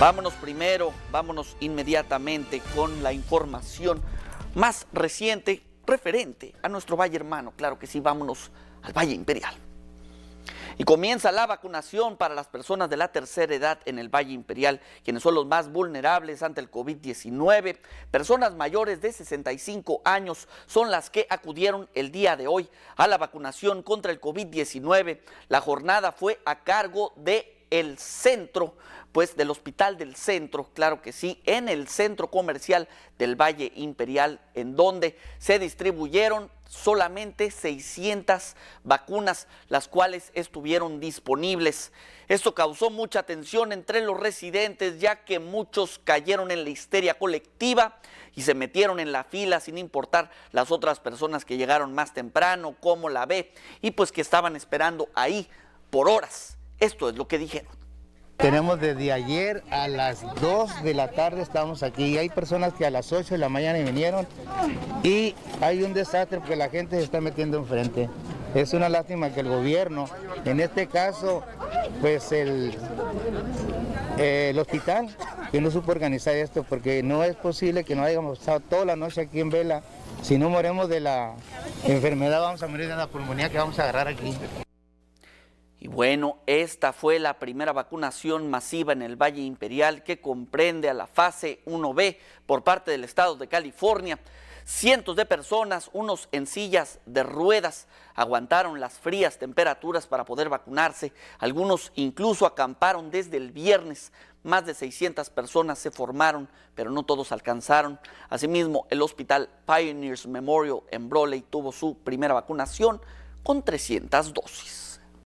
Vámonos primero, vámonos inmediatamente con la información más reciente referente a nuestro valle hermano. Claro que sí, vámonos al Valle Imperial. Y comienza la vacunación para las personas de la tercera edad en el Valle Imperial, quienes son los más vulnerables ante el COVID-19. Personas mayores de 65 años son las que acudieron el día de hoy a la vacunación contra el COVID-19. La jornada fue a cargo de el centro, pues del hospital del centro, claro que sí, en el centro comercial del Valle Imperial, en donde se distribuyeron solamente 600 vacunas, las cuales estuvieron disponibles. Esto causó mucha tensión entre los residentes, ya que muchos cayeron en la histeria colectiva y se metieron en la fila sin importar las otras personas que llegaron más temprano, como la B, y pues que estaban esperando ahí por horas esto es lo que dijeron. Tenemos desde ayer a las 2 de la tarde estamos aquí. y Hay personas que a las 8 de la mañana vinieron y hay un desastre porque la gente se está metiendo enfrente. Es una lástima que el gobierno, en este caso, pues el, hospital, que no supo organizar esto, porque no es posible que no hayamos estado toda la noche aquí en vela. Si no moremos de la enfermedad, vamos a morir de la pulmonía que vamos a agarrar aquí. Y bueno, esta fue la primera vacunación masiva en el Valle Imperial que comprende a la fase 1B por parte del Estado de California. Cientos de personas, unos en sillas de ruedas, aguantaron las frías temperaturas para poder vacunarse. Algunos incluso acamparon desde el viernes. Más de 600 personas se formaron, pero no todos alcanzaron. Asimismo, el hospital Pioneers Memorial en Broley tuvo su primera vacunación con 300 dosis.